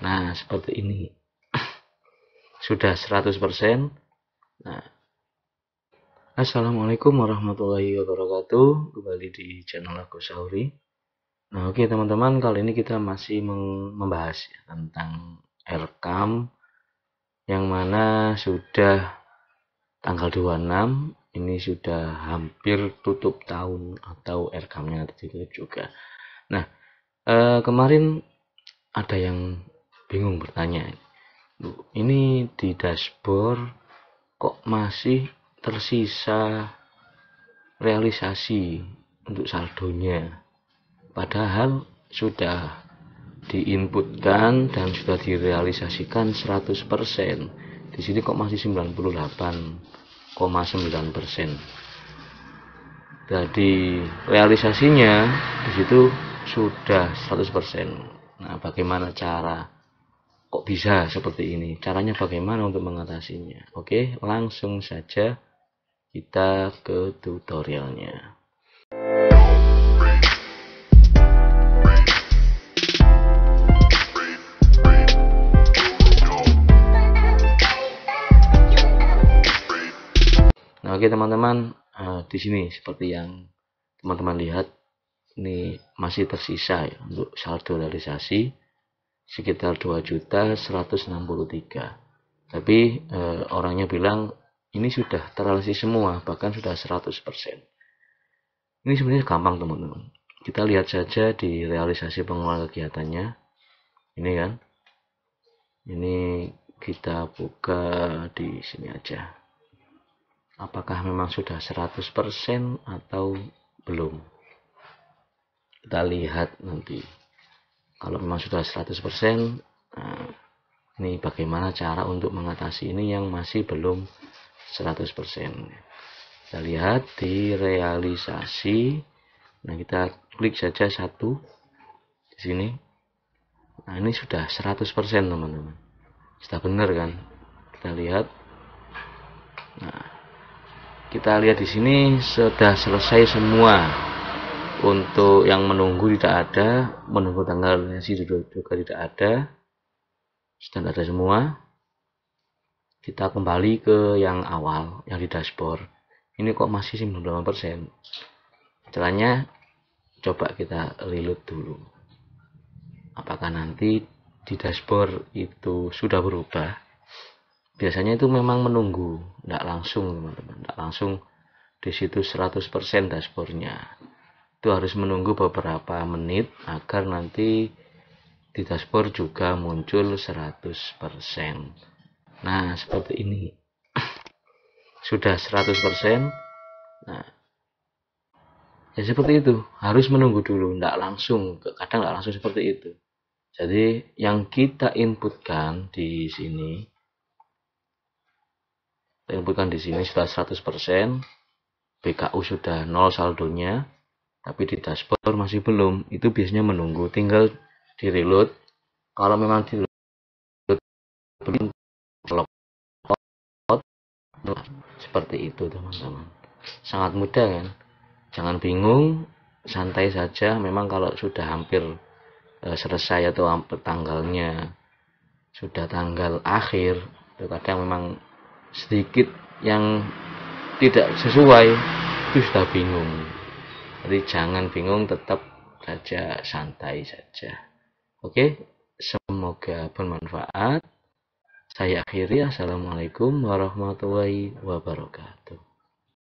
Nah, seperti ini. Sudah 100%. Nah. Assalamualaikum warahmatullahi wabarakatuh. Kembali di channel aku Sauri. Nah, oke okay, teman-teman, kali ini kita masih membahas ya, tentang Rekam yang mana sudah tanggal 26 ini sudah hampir tutup tahun atau rekamnya tertutup juga. Nah, eh, kemarin ada yang bingung bertanya Bu, ini di dashboard kok masih tersisa realisasi untuk saldonya padahal sudah diinputkan dan sudah direalisasikan 100% di sini kok masih 98,9% jadi realisasinya di situ sudah 100% nah bagaimana cara kok bisa seperti ini caranya bagaimana untuk mengatasinya oke langsung saja kita ke tutorialnya nah oke teman-teman uh, di sini seperti yang teman-teman lihat ini masih tersisa ya untuk saldo realisasi sekitar 2 juta 163 tapi e, orangnya bilang ini sudah terrealisasi semua bahkan sudah 100% ini sebenarnya gampang teman-teman kita lihat saja di realisasi pengelola kegiatannya ini kan ini kita buka di sini aja apakah memang sudah 100% atau belum kita lihat nanti kalau memang sudah 100% nah, eh, ini bagaimana cara untuk mengatasi ini yang masih belum 100% kita lihat di realisasi nah kita klik saja satu di sini nah ini sudah 100% teman-teman sudah benar kan kita lihat nah kita lihat di sini sudah selesai semua untuk yang menunggu tidak ada menunggu tanggalnya sih juga tidak ada sudah ada semua kita kembali ke yang awal yang di dashboard ini kok masih 98% caranya coba kita reload dulu apakah nanti di dashboard itu sudah berubah biasanya itu memang menunggu tidak langsung teman-teman tidak langsung di situ 100% dashboardnya itu harus menunggu beberapa menit agar nanti di dashboard juga muncul 100% nah seperti ini sudah 100% nah ya seperti itu harus menunggu dulu tidak langsung kadang tidak langsung seperti itu jadi yang kita inputkan di sini kita inputkan di sini sudah 100% BKU sudah nol saldonya tapi di dashboard masih belum itu biasanya menunggu tinggal di reload kalau memang di reload belum nah, seperti itu teman-teman sangat mudah kan jangan bingung santai saja memang kalau sudah hampir uh, selesai atau hampir tanggalnya sudah tanggal akhir itu kadang memang sedikit yang tidak sesuai itu sudah bingung jadi jangan bingung tetap saja santai saja oke semoga bermanfaat saya akhiri assalamualaikum warahmatullahi wabarakatuh